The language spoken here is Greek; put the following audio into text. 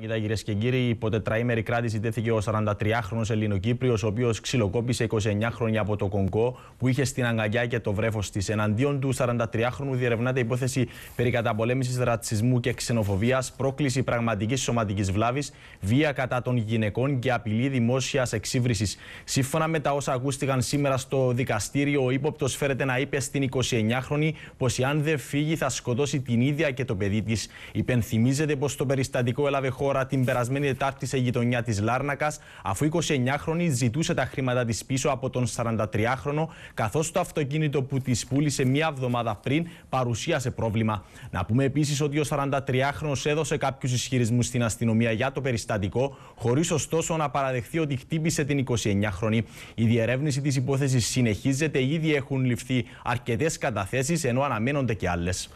Κοίτα, κυρίες και κύριοι, υπό τετραήμερη κράτηση τέθηκε ο 43χρονο Ελληνοκύπριος, ο οποίος ξυλοκόπησε 29 χρόνια από το Κονκό, που είχε στην αγκαλιά και το βρέφος της. Εναντίον του 43χρονου διερευνάται υπόθεση περί καταπολέμησης ρατσισμού και ξενοφοβίας, πρόκληση πραγματικής σωματικής βλάβης, βία κατά των γυναικών και απειλή δημόσιας εξύβριση. Σύμφωνα με τα όσα ακούστηκαν σήμερα στο δικαστήριο, ο ύποπτος φέρεται να είπε στην 29χρονη πω αν δεν φύγει θα σκοτώσει την ίδια και το παιδί της. Υπενθυμίζεται πως το περιστατικό έλαβε χώρα χώρα την περασμένη Τετάρτη σε γειτονιά της Λάρνακας, αφού 29χρονη ζητούσε τα χρήματα της πίσω από τον 43χρονο, καθώς το αυτοκίνητο που της πούλησε μία εβδομάδα πριν παρουσίασε πρόβλημα. Να πούμε επίσης ότι ο 43χρονο έδωσε κάποιους ισχυρισμούς στην αστυνομία για το περιστατικό, χωρίς ωστόσο να παραδεχθεί ότι χτύπησε την 29χρονη. Η διερεύνηση της υπόθεσης συνεχίζεται, ήδη έχουν ληφθεί αρκετές καταθέσεις, ενώ αναμένονται και άλλες.